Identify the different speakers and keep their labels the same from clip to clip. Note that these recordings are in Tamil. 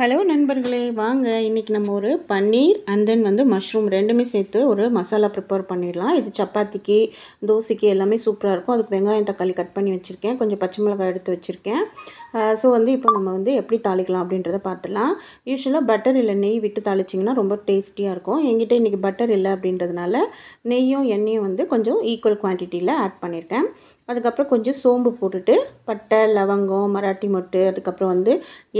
Speaker 1: ஹலோ நண்பர்களே வாங்க இன்றைக்கி நம்ம ஒரு பன்னீர் அண்ட் தென் வந்து மஷ்ரூம் ரெண்டுமே சேர்த்து ஒரு மசாலா ப்ரிப்பேர் பண்ணிடலாம் இது சப்பாத்திக்கு தோசைக்கு எல்லாமே சூப்பராக இருக்கும் அதுக்கு வெங்காயம் தக்காளி கட் பண்ணி வச்சுருக்கேன் கொஞ்சம் பச்சை மிளகாய் எடுத்து வச்சுருக்கேன் ஸோ வந்து இப்போ நம்ம வந்து எப்படி தாளிக்கலாம் அப்படின்றத பார்த்துலாம் யூஸ்வலாக பட்டர் இல்லை நெய் விட்டு தாளிச்சிங்கன்னா ரொம்ப டேஸ்டியாக இருக்கும் எங்கிட்ட இன்றைக்கி பட்டர் இல்லை அப்படின்றதுனால நெய்யும் எண்ணெயும் வந்து கொஞ்சம் ஈக்குவல் குவான்டிட்டியில் ஆட் பண்ணியிருக்கேன் அதுக்கப்புறம் கொஞ்சம் சோம்பு போட்டுட்டு பட்டை லவங்கம் மராட்டி மொட்டு அதுக்கப்புறம் வந்து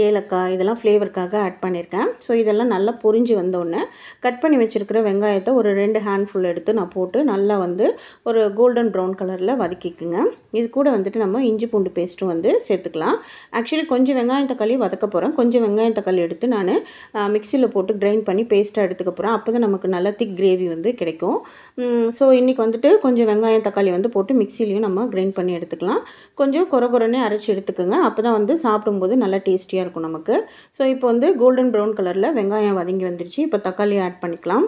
Speaker 1: ஏலக்காய் இதெல்லாம் ஃப்ளேவருக்காக ஆட் பண்ணியிருக்கேன் ஸோ இதெல்லாம் நல்லா பொறிஞ்சு வந்தோடனே கட் பண்ணி வச்சுருக்கிற வெங்காயத்தை ஒரு ரெண்டு ஹேண்ட்ஃபுல் எடுத்து நான் போட்டு நல்லா வந்து ஒரு கோல்டன் ப்ரௌன் கலரில் வதக்கிக்குங்க இது கூட வந்துட்டு நம்ம இஞ்சி பூண்டு பேஸ்ட்டும் வந்து சேர்த்துக்கலாம் ஆக்சுவலி கொஞ்சம் வெங்காயம் தக்காளி வதக்க போகிறேன் கொஞ்சம் வெங்காயம் தக்காளி எடுத்து நான் மிக்சியில் போட்டு கிரைண்ட் பண்ணி பேஸ்ட்டாக எடுத்துக்க போகிறேன் அப்போ தான் நமக்கு நல்லா திக் கிரேவி வந்து கிடைக்கும் ஸோ இன்றைக்கி வந்துட்டு கொஞ்சம் வெங்காயம் தக்காளி வந்து போட்டு மிக்சிலையும் நம்ம கிரைண்ட் பண்ணி எடுத்துக்கலாம் கொஞ்சம் குறை குறைனே அரைச்சி எடுத்துக்கோங்க அப்போ தான் வந்து சாப்பிடும்போது நல்லா டேஸ்டியாக இருக்கும் நமக்கு ஸோ இப்போ வந்து கோல்டன் ப்ரௌன் கலரில் வெங்காயம் வதங்கி வந்துருச்சு இப்போ தக்காளி ஆட் பண்ணிக்கலாம்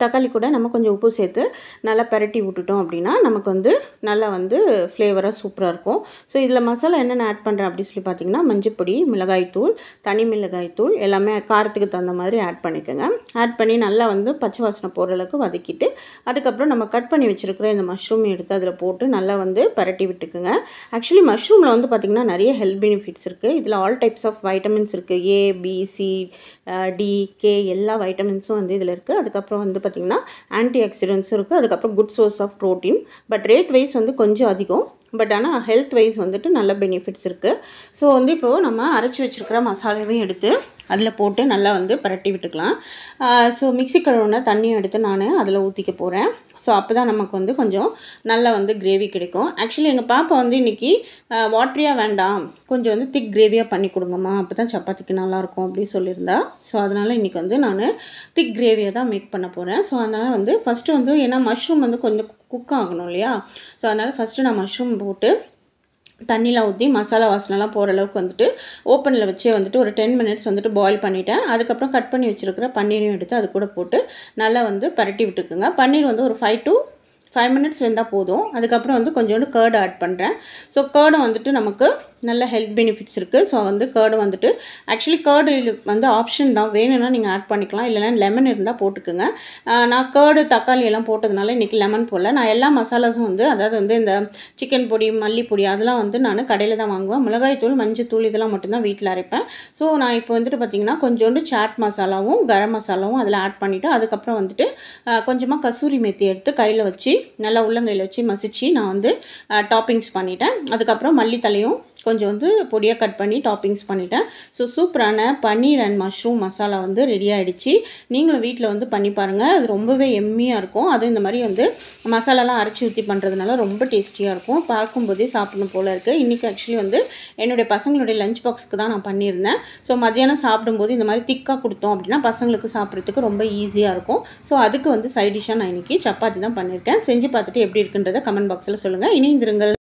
Speaker 1: தக்காளி கூட நம்ம கொஞ்சம் உப்பு சேர்த்து நல்லா பரட்டி விட்டுட்டோம் அப்படின்னா நமக்கு வந்து நல்லா வந்து ஃப்ளேவராக சூப்பராக இருக்கும் ஸோ இதில் மசாலா என்னென்ன ஆட் பண்ணுறேன் அப்படின்னு சொல்லி பார்த்தீங்கன்னா மஞ்சப்பொடி மிளகாய்த்தூள் தனி மிளகாய்த்தூள் எல்லாமே காரத்துக்கு தகுந்த மாதிரி ஆட் பண்ணிக்கோங்க ஆட் பண்ணி நல்லா வந்து பச்சை வாசனை போகிற அளவுக்கு வதக்கிட்டு அதுக்கப்புறம் நம்ம கட் பண்ணி வச்சுருக்கிற இந்த மஷ்ரூம் எடுத்து அதில் போட்டு நல்லா வந்து பரட்டி விட்டுக்குங்க ஆக்சுவலி மஷ்ரூமில் வந்து பார்த்திங்கன்னா நிறைய ஹெல்த் பெனிஃபிட்ஸ் இருக்குது இதில் ஆல் டைப்ஸ் ஆஃப் வைட்டமின்ஸ் இருக்குது ஏ பிசி டி கே எல்லா வைட்டமின்ஸும் வந்து இதில் இருக்குது அதுக்கப்புறம் வந்து வந்து பார்த்திங்கன்னா ஆன்டி ஆக்சிடென்ட்ஸும் இருக்குது அதுக்கப்புறம் good source of protein but rate wise வந்து கொஞ்சம் அதிகம் பட் ஆனால் ஹெல்த் வைஸ் வந்துட்டு நல்ல பெனிஃபிட்ஸ் இருக்குது ஸோ வந்து இப்போது நம்ம அரைச்சி வச்சுருக்கிற மசாலாவையும் எடுத்து அதில் போட்டு நல்லா வந்து பரட்டி விட்டுக்கலாம் ஸோ மிக்சி கழுவுன தண்ணியும் எடுத்து நான் அதில் ஊற்றிக்க போகிறேன் ஸோ அப்போ தான் நமக்கு வந்து கொஞ்சம் நல்லா வந்து கிரேவி கிடைக்கும் ஆக்சுவலி எங்கள் பாப்பா வந்து இன்றைக்கி வாட்ரியாக வேண்டாம் கொஞ்சம் வந்து திக் கிரேவியாக பண்ணி கொடுங்கம்மா அப்போ தான் சப்பாத்திக்கு நல்லாயிருக்கும் அப்படின்னு சொல்லியிருந்தா ஸோ அதனால் இன்றைக்கி வந்து நான் திக் கிரேவியாக தான் மேக் பண்ண போகிறேன் ஸோ அதனால் வந்து ஃபஸ்ட்டு வந்து ஏன்னா மஷ்ரூம் வந்து கொஞ்சம் குக் ஆகணும் இல்லையா ஸோ அதனால் ஃபஸ்ட்டு நான் மஷ்ரூம் போட்டு தண்ணியெலாம் ஊற்றி மசாலா வாசனைலாம் போகிற அளவுக்கு வந்துட்டு ஓப்பனில் வச்சே வந்துட்டு ஒரு டென் மினிட்ஸ் வந்துட்டு பாயில் பண்ணிவிட்டேன் அதுக்கப்புறம் கட் பண்ணி வச்சுருக்கிற பன்னீரையும் எடுத்து அது கூட போட்டு நல்லா வந்து பரட்டி விட்டுக்குங்க பன்னீர் வந்து ஒரு ஃபைவ் டு ஃபைவ் மினிட்ஸ் இருந்தால் போதும் அதுக்கப்புறம் வந்து கொஞ்சோண்டு கேர்டு ஆட் பண்ணுறேன் ஸோ கேர்டும் வந்துட்டு நமக்கு நல்ல ஹெல்த் பெனிஃபிட்ஸ் இருக்குது ஸோ வந்து கேர்டு வந்துட்டு ஆக்சுவலி கேர்டு வந்து ஆப்ஷன் தான் வேணும்னா நீங்கள் ஆட் பண்ணிக்கலாம் இல்லைனா லெமன் இருந்தால் போட்டுக்கோங்க நான் கேர்டு தக்காளி எல்லாம் போட்டதுனால இன்றைக்கி லெமன் போடல நான் எல்லா மசாலாஸும் வந்து அதாவது வந்து இந்த சிக்கன் பொடி மல்லிப்பொடி அதெல்லாம் வந்து நான் கடையில் தான் வாங்குவேன் மிளகாய்த்தூள் மஞ்சள் தூள் இதெல்லாம் மட்டும்தான் வீட்டில் அரைப்பேன் ஸோ நான் இப்போ வந்துட்டு பார்த்திங்கன்னா கொஞ்சோண்டு சாட் மசாலாவும் கரம் மசாலாவும் அதில் ஆட் பண்ணிவிட்டு அதுக்கப்புறம் வந்துட்டு கொஞ்சமாக கசூரி மெத்தி எடுத்து கையில் வச்சு நல்லா உள்ளங்கையில் வச்சு மசித்து நான் வந்து டாப்பிங்ஸ் பண்ணிட்டேன் அதுக்கப்புறம் மல்லித்தலையும் கொஞ்சம் வந்து பொடியாக கட் பண்ணி டாப்பிங்ஸ் பண்ணிட்டேன் ஸோ சூப்பரான பன்னீர் அண்ட் மஷ்ரூம் மசாலா வந்து ரெடி ஆகிடுச்சு நீங்களும் வீட்டில் வந்து பண்ணி பாருங்கள் அது ரொம்பவே எம்மியாக இருக்கும் அதுவும் இந்த மாதிரி வந்து மசாலாலாம் அரைச்சி ஊற்றி பண்ணுறதுனால ரொம்ப டேஸ்டியாக இருக்கும் பார்க்கும்போதே சாப்பிடணும் போல் இருக்குது இன்றைக்கி ஆக்சுவலி வந்து என்னுடைய பசங்களுடைய லஞ்ச் பாக்ஸுக்கு தான் நான் பண்ணியிருந்தேன் ஸோ மதியானம் சாப்பிடும்போது இந்த மாதிரி திக்காக கொடுத்தோம் அப்படின்னா பசங்களுக்கு சாப்பிட்றதுக்கு ரொம்ப ஈஸியாக இருக்கும் ஸோ அதுக்கு வந்து சைட் டிஷ்ஷாக நான் இன்றைக்கி சப்பாத்தி தான் பண்ணியிருக்கேன் செஞ்சு பார்த்துட்டு எப்படி இருக்குன்றதை கமெண்ட் பாக்ஸில் சொல்லுங்கள் இணைந்திருங்கள்